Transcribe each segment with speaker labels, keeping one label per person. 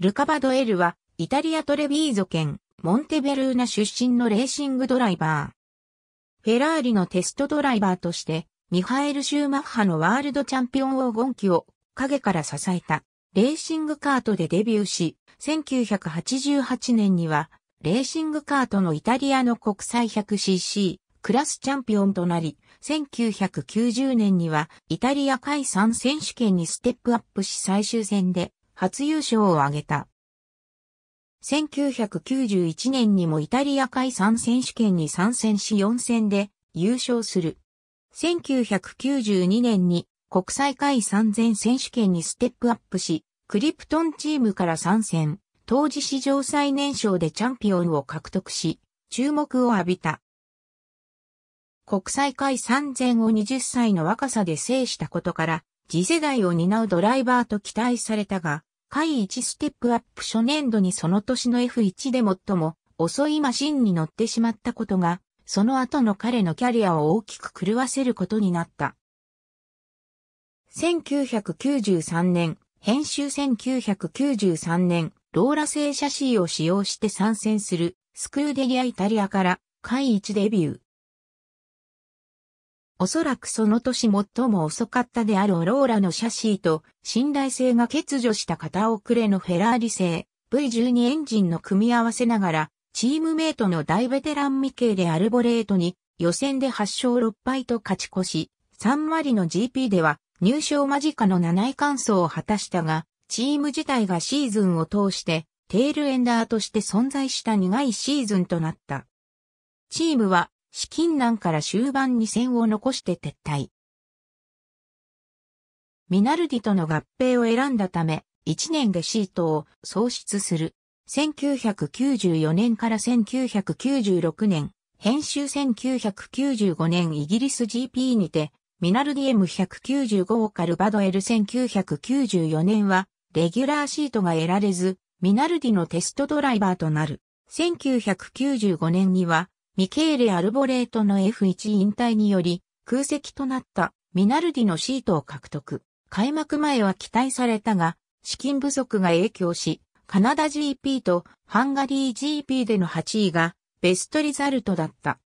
Speaker 1: ルカ・バドエルは、イタリア・トレビーゾ県、モンテベルーナ出身のレーシングドライバー。フェラーリのテストドライバーとして、ミハエル・シューマッハのワールドチャンピオン黄金期を影から支えた、レーシングカートでデビューし、1988年には、レーシングカートのイタリアの国際 100cc クラスチャンピオンとなり、1990年にはイタリア海産選手権にステップアップし最終戦で初優勝を挙げた。1991年にもイタリア海産選手権に参戦し4戦で優勝する。1992年に国際海参全選手権にステップアップし、クリプトンチームから参戦、当時史上最年少でチャンピオンを獲得し、注目を浴びた。国際海参全を20歳の若さで制したことから、次世代を担うドライバーと期待されたが、下位1ステップアップ初年度にその年の F1 で最も遅いマシンに乗ってしまったことが、その後の彼のキャリアを大きく狂わせることになった。1993年、編集1993年、ローラ製シャシーを使用して参戦するスクーデリアイタリアから、下位1デビュー。おそらくその年最も遅かったであるオローラのシャシーと信頼性が欠如した片遅れのフェラーリ製 V12 エンジンの組み合わせながらチームメイトの大ベテランミケーレ・アルボレートに予選で8勝6敗と勝ち越し3割の GP では入賞間近の7位完走を果たしたがチーム自体がシーズンを通してテールエンダーとして存在した苦いシーズンとなった。チームは資金難から終盤に戦を残して撤退。ミナルディとの合併を選んだため、1年でシートを創出する。1994年から1996年、編集1995年イギリス GP にて、ミナルディ M195 をカルバドエル1994年は、レギュラーシートが得られず、ミナルディのテストドライバーとなる。1995年には、ミケーレ・アルボレートの F1 引退により空席となったミナルディのシートを獲得。開幕前は期待されたが、資金不足が影響し、カナダ GP とハンガリー GP での8位がベストリザルトだった。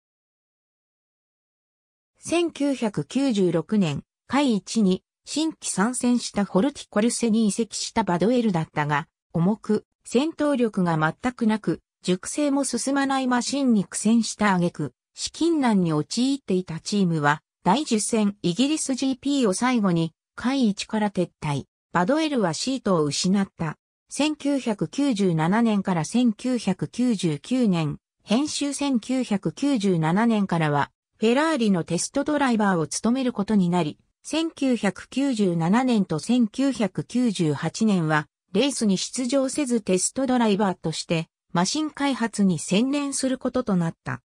Speaker 1: 1996年、会1に新規参戦したホルティコルセに移籍したバドエルだったが、重く、戦闘力が全くなく、熟成も進まないマシンに苦戦した挙句、資金難に陥っていたチームは、第10戦イギリス GP を最後に、会1から撤退。バドエルはシートを失った。1997年から1999年、編集1997年からは、フェラーリのテストドライバーを務めることになり、1997年と1998年は、レースに出場せずテストドライバーとして、マシン開発に専念することとなった。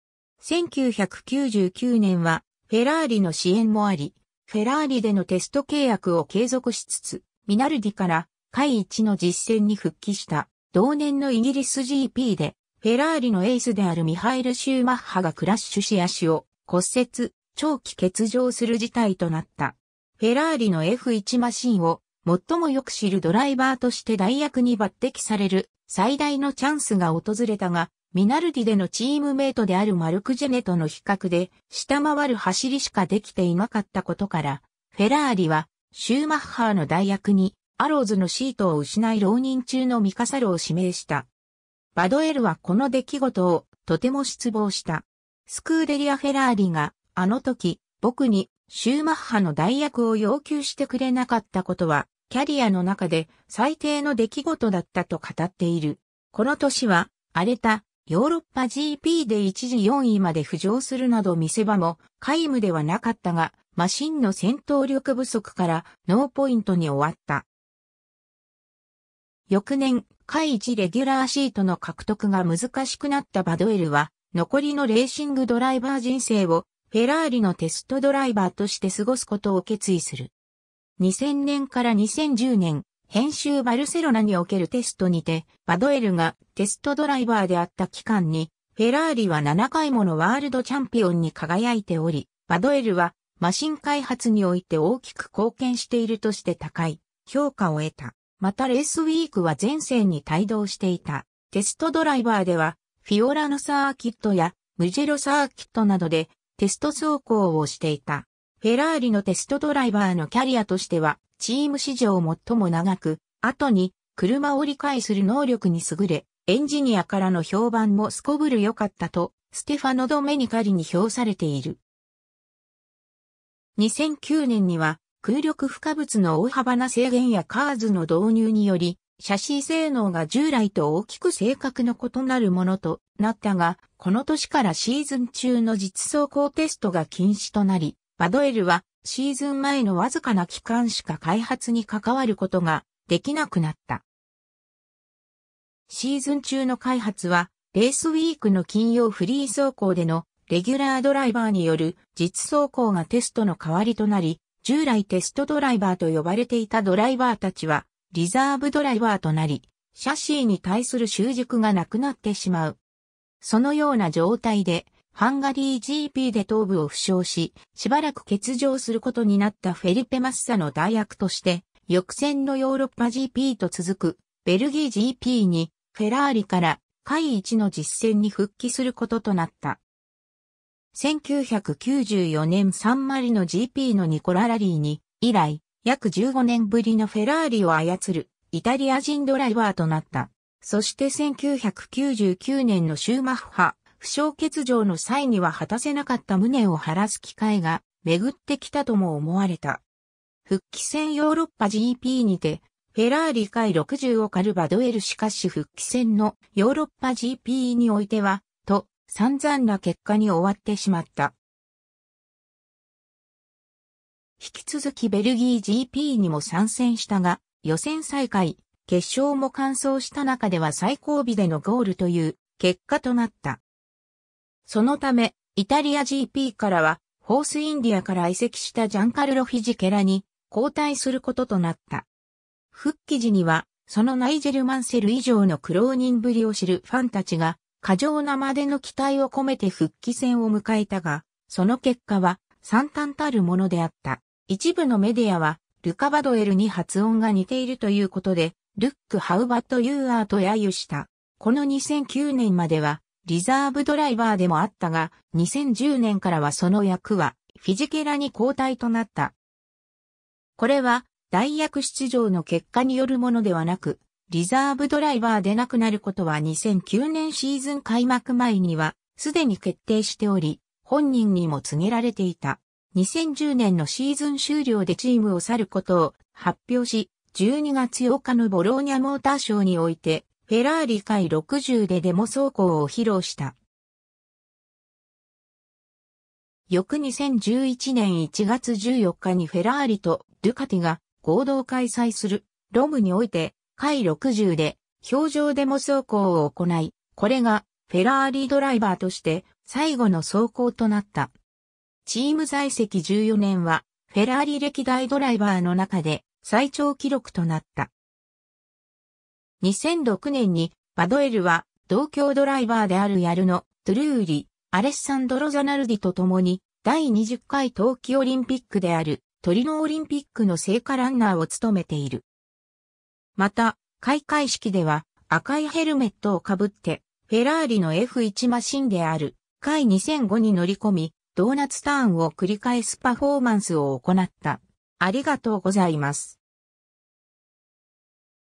Speaker 1: 1999年はフェラーリの支援もあり、フェラーリでのテスト契約を継続しつつ、ミナルディから会一の実践に復帰した。同年のイギリス GP で、フェラーリのエースであるミハイル・シューマッハがクラッシュし足を骨折、長期欠場する事態となった。フェラーリの F1 マシンを最もよく知るドライバーとして代役に抜擢される最大のチャンスが訪れたが、ミナルディでのチームメイトであるマルク・ジェネとの比較で下回る走りしかできていなかったことから、フェラーリはシューマッハーの代役にアローズのシートを失い浪人中のミカサルを指名した。バドエルはこの出来事をとても失望した。スクーデリア・フェラーリがあの時僕にシューマッハの代役を要求してくれなかったことはキャリアの中で最低の出来事だったと語っている。この年は、荒れたヨーロッパ GP で一時4位まで浮上するなど見せ場も皆無ではなかったが、マシンの戦闘力不足からノーポイントに終わった。翌年、下ジレギュラーシートの獲得が難しくなったバドエルは、残りのレーシングドライバー人生をフェラーリのテストドライバーとして過ごすことを決意する。2000年から2010年、編集バルセロナにおけるテストにて、バドエルがテストドライバーであった期間に、フェラーリは7回ものワールドチャンピオンに輝いており、バドエルはマシン開発において大きく貢献しているとして高い評価を得た。またレースウィークは前線に帯同していた。テストドライバーでは、フィオラのサーキットやムジェロサーキットなどでテスト走行をしていた。フェラーリのテストドライバーのキャリアとしては、チーム史上最も長く、後に、車を理解する能力に優れ、エンジニアからの評判もすこぶる良かったと、ステファノ・ドメニカリに評されている。2009年には、空力不可物の大幅な制限やカーズの導入により、シャシー性能が従来と大きく性格の異なるものとなったが、この年からシーズン中の実走行テストが禁止となり、バドエルはシーズン前のわずかな期間しか開発に関わることができなくなった。シーズン中の開発は、レースウィークの金曜フリー走行でのレギュラードライバーによる実走行がテストの代わりとなり、従来テストドライバーと呼ばれていたドライバーたちは、リザーブドライバーとなり、シャシーに対する習熟がなくなってしまう。そのような状態で、ハンガリー GP で頭部を負傷し、しばらく欠場することになったフェリペ・マッサの代役として、翌戦のヨーロッパ GP と続く、ベルギー GP に、フェラーリから、位一の実戦に復帰することとなった。1994年サンマリの GP のニコララリーに、以来、約15年ぶりのフェラーリを操る、イタリア人ドライバーとなった。そして1999年のシューマッハ、負傷欠場の際には果たせなかった胸を晴らす機会が巡ってきたとも思われた。復帰戦ヨーロッパ GP にて、フェラーリ回60をカルバドエルしかし復帰戦のヨーロッパ GP においては、と散々な結果に終わってしまった。引き続きベルギー GP にも参戦したが、予選再開、決勝も完走した中では最後尾でのゴールという結果となった。そのため、イタリア GP からは、ホースインディアから移籍したジャンカルロ・フィジケラに交代することとなった。復帰時には、そのナイジェル・マンセル以上の苦労人ぶりを知るファンたちが、過剰なまでの期待を込めて復帰戦を迎えたが、その結果は惨憺たるものであった。一部のメディアは、ルカ・バドエルに発音が似ているということで、ルック・ハウバット・ユーアーと揶揄した。この2009年までは、リザーブドライバーでもあったが、2010年からはその役はフィジケラに交代となった。これは、代役出場の結果によるものではなく、リザーブドライバーでなくなることは2009年シーズン開幕前には、すでに決定しており、本人にも告げられていた。2010年のシーズン終了でチームを去ることを発表し、12月8日のボローニャモーターショーにおいて、フェラーリ回60でデモ走行を披露した。翌2011年1月14日にフェラーリとドゥカティが合同開催するロムにおいて回60で表情デモ走行を行い、これがフェラーリドライバーとして最後の走行となった。チーム在籍14年はフェラーリ歴代ドライバーの中で最長記録となった。2006年にバドエルは同郷ドライバーであるヤルノ、トゥルーリ、アレッサンドロ・ザナルディと共に第20回冬季オリンピックであるトリノオリンピックの聖火ランナーを務めている。また、開会式では赤いヘルメットをかぶってフェラーリの F1 マシンである回2005に乗り込み、ドーナツターンを繰り返すパフォーマンスを行った。ありがとうございます。